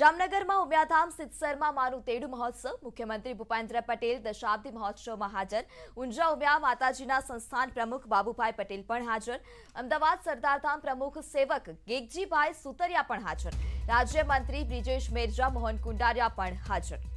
જામનગરમાં ઉમિયાધામ સિદ્ધસરમાં માનું તેડુ મહોત્સવ મુખ્યમંત્રી ભૂપેન્દ્ર પટેલ દશાબ્દી મહોત્સવમાં હાજર ઊંઝા ઉમિયા માતાજીના સંસ્થાન પ્રમુખ બાબુભાઈ પટેલ પણ હાજર અમદાવાદ સરદારધામ પ્રમુખ સેવક ગેગજીભાઈ સુતરિયા પણ હાજર રાજ્યમંત્રી બ્રિજેશ મેરજા મોહન કુંડારિયા પણ હાજર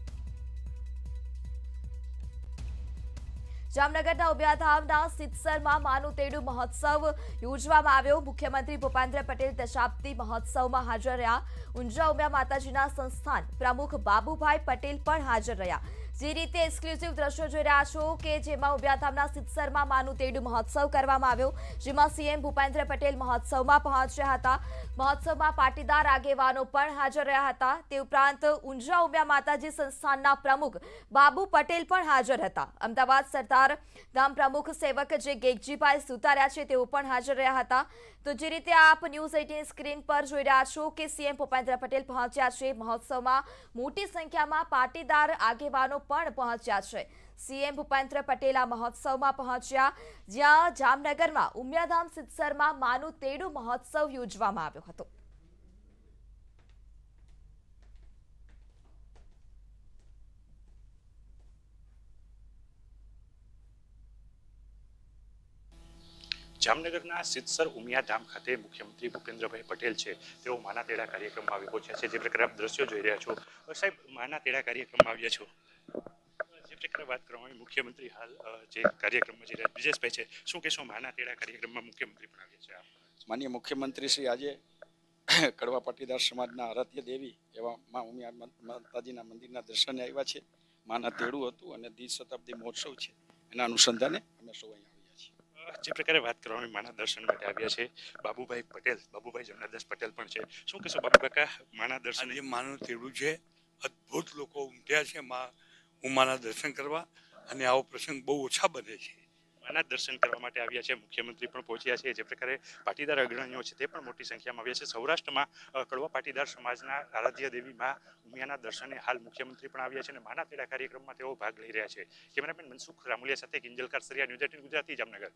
જામનગરના ઉભ્યાધામના સિત્સરમાં માનું તેડું મહોત્સવ યોજવામાં આવ્યો મુખ્યમંત્રી ભૂપેન્દ્ર પટેલ દશાબ્દી મહોત્સવમાં હાજર રહ્યા ઊંઝા ઉમિયા માતાજીના સંસ્થાન પ્રમુખ બાબુભાઈ પટેલ પણ હાજર રહ્યા જે રીતે એક્સક્લુઝિવ દ્રશ્યો જોઈ રહ્યા છો કે જેમાં ઉભિયાધામના સિત્સરમાં માનું તેડું મહોત્સવ કરવામાં આવ્યો જેમાં સીએમ ભૂપેન્દ્ર પટેલ મહોત્સવમાં પહોંચ્યા હતા મહોત્સવમાં પાટીદાર આગેવાનો પણ હાજર રહ્યા હતા તે ઉપરાંત ઊંઝા ઉમિયા માતાજી સંસ્થાનના પ્રમુખ બાબુ પટેલ પણ હાજર હતા અમદાવાદ સરદાર ધામ પ્રમુખ સેવક જે ગેગજીભાઈ સુતાર્યા છે તેઓ પણ હાજર રહ્યા હતા તો જે રીતે આપ ન્યૂઝ એટીન સ્ક્રીન પર જોઈ રહ્યા છો કે સીએમ ભૂપેન્દ્ર પટેલ પહોંચ્યા છે મહોત્સવમાં મોટી સંખ્યામાં પાટીદાર આગેવાનો પણ પહોંચ્યા છે સીએમ ભૂપેન્દ્ર પટેલ મહોત્સવમાં પહોંચ્યા જ્યાં જામનગરમાં ઉમિયાધામ સિદ્ધસરમાં માનું તેડું મહોત્સવ યોજવામાં આવ્યો હતો જામનગરના સિદ્ધસર ઉમિયાધામ ખાતે મુખ્યમંત્રી ભૂપેન્દ્રભાઈ પટેલ છે તેઓ માના તેડા કાર્યક્રમમાં આવી પહોંચ્યા છે જે પ્રકારે આપ દ્રશ્યો જોઈ રહ્યા છો સાહેબ માના તેડા કાર્યક્રમમાં આવ્યા છો તમારે વાત કરવાની મુખ્યમંત્રી હાલ જે કાર્યક્રમમાં જે રહ્યા બ્રિજેશભાઈ છે શું કહેશો માના તેડા કાર્યક્રમમાં મુખ્યમંત્રી પણ આવ્યા છે માનીય મુખ્યમંત્રી શ્રી આજે કડવા પાટીદાર સમાજના આરાધ્ય દેવી એવા મા ઉમિયા માતાજીના મંદિરના દર્શને આવ્યા છે માના તેડું હતું અને દ્વિ શતાબ્દી મહોત્સવ છે એના અનુસંધાને અમે સૌ અહીંયા જે પ્રકારે વાત કરવામાં માના દર્શન માટે આવ્યા છે બાબુભાઈ પટેલ બાબુભાઈ જમનાદાસ પટેલ પણ છે શું કહેશો બાબુ કાકા માના દર્શન જે માનું તેડું છે અદ્ભુત લોકો ઉમટ્યા છે માં ઉમાના દર્શન કરવા અને આવો પ્રસંગ બહુ ઓછા બને છે આના દર્શન કરવા માટે આવ્યા છે મુખ્યમંત્રી પણ પહોંચ્યા છે જે પ્રકારે પાટીદાર અગ્રણીઓ છે તે પણ મોટી સંખ્યામાં આવ્યા છે સૌરાષ્ટ્રમાં કડવા પાટીદાર સમાજના આરાધ્ય દેવી માં ઉમિયાના દર્શને હાલ મુખ્યમંત્રી પણ આવ્યા છે અને માના તેડા કાર્યક્રમમાં તેઓ ભાગ લઈ રહ્યા છે કેમેરામેન મનસુખ રામુલિયા સાથે કિંજલકાર સરિયા ન્યૂઝ એટીન ગુજરાતી જામનગર